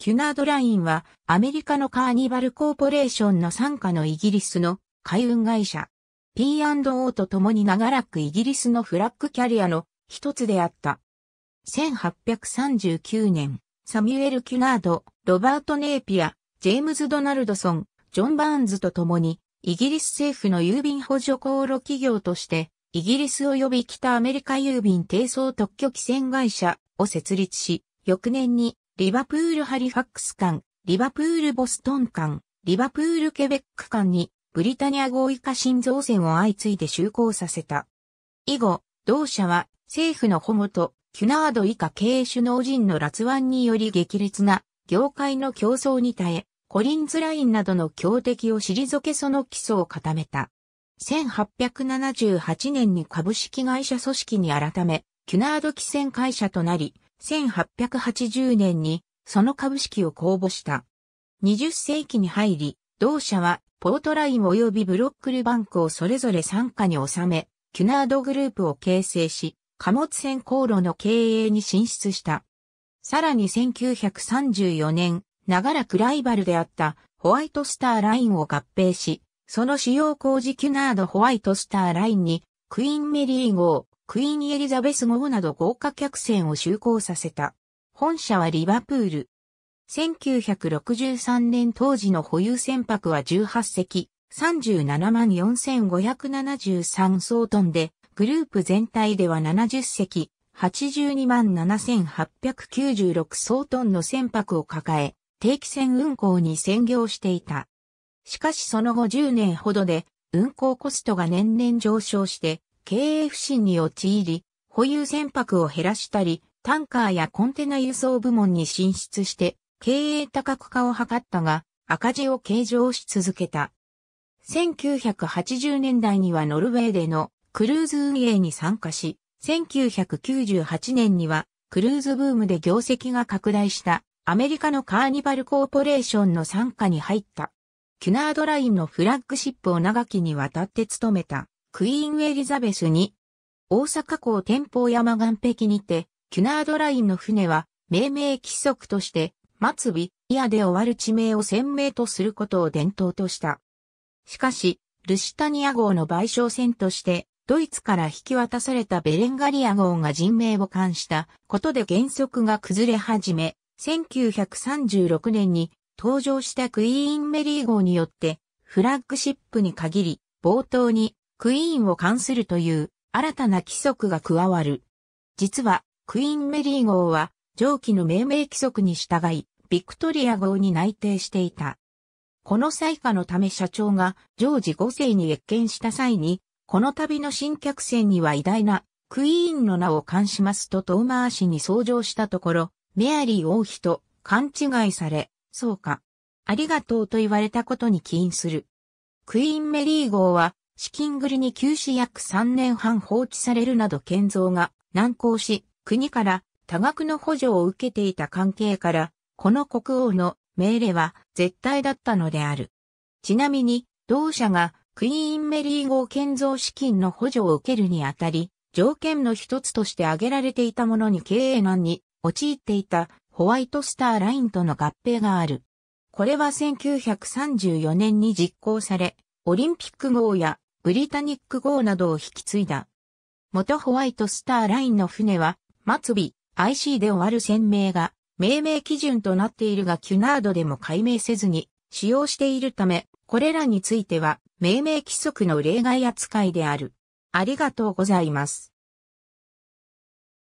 キュナードラインはアメリカのカーニバルコーポレーションの傘下のイギリスの海運会社 P&O と共に長らくイギリスのフラッグキャリアの一つであった。1839年、サミュエル・キュナード、ロバート・ネーピア、ジェームズ・ドナルドソン、ジョン・バーンズと共に、イギリス政府の郵便補助航路企業として、イギリス及び北アメリカ郵便低層特許汽船会社を設立し、翌年にリバプールハリファックス間、リバプールボストン間、リバプールケベック間に、ブリタニア合意化新造船を相次いで就航させた。以後、同社は政府の保護とキュナード以下経営首脳陣の辣腕により激烈な業界の競争に耐え、コリンズラインなどの強敵を退けその基礎を固めた。1878年に株式会社組織に改め、キュナード汽船会社となり、1880年にその株式を公募した。20世紀に入り、同社はポートライン及びブロックルバンクをそれぞれ参加に収め、キュナードグループを形成し、貨物船航路の経営に進出した。さらに1934年、長らくライバルであったホワイトスターラインを合併し、その主要工事キュナードホワイトスターラインにクイーンメリー号、クイーンエリザベス号など豪華客船を就航させた。本社はリバプール。1963年当時の保有船舶は18隻、37万4573総トンで、グループ全体では70隻、82万7896総トンの船舶を抱え、定期船運航に専業していた。しかしその後10年ほどで、運航コストが年々上昇して、経営不振に陥り、保有船舶を減らしたり、タンカーやコンテナ輸送部門に進出して、経営多角化を図ったが、赤字を計上し続けた。1980年代にはノルウェーでのクルーズ運営に参加し、1998年にはクルーズブームで業績が拡大したアメリカのカーニバルコーポレーションの傘下に入った。キュナードラインのフラッグシップを長きにわたって務めた。クイーンエリザベス2。大阪港天保山岸壁にて、キュナードラインの船は、命名規則として、末尾、アで終わる地名を鮮明とすることを伝統とした。しかし、ルシタニア号の賠償船として、ドイツから引き渡されたベレンガリア号が人命を冠したことで原則が崩れ始め、1936年に登場したクイーンメリー号によって、フラッグシップに限り、冒頭にクイーンを関するという新たな規則が加わる。実は、クイーンメリー号は、上記の命名規則に従い、ビクトリア号に内定していた。この際下のため社長がジョージ5世に謁見した際に、この旅の新客船には偉大なクイーンの名を冠しますと遠回しに相乗したところ、メアリー王妃と勘違いされ、そうか。ありがとうと言われたことに起因する。クイーンメリー号は資金繰りに休止約3年半放置されるなど建造が難航し、国から多額の補助を受けていた関係から、この国王の命令は絶対だったのである。ちなみに、同社がクイーンメリー号建造資金の補助を受けるにあたり、条件の一つとして挙げられていたものに経営難に陥っていたホワイトスターラインとの合併がある。これは1934年に実行され、オリンピック号やブリタニック号などを引き継いだ。元ホワイトスターラインの船は、末尾、IC で終わる船名が、命名基準となっているがキュナードでも解明せずに、使用しているため、これらについては、命名規則の例外扱いである。ありがとうございます。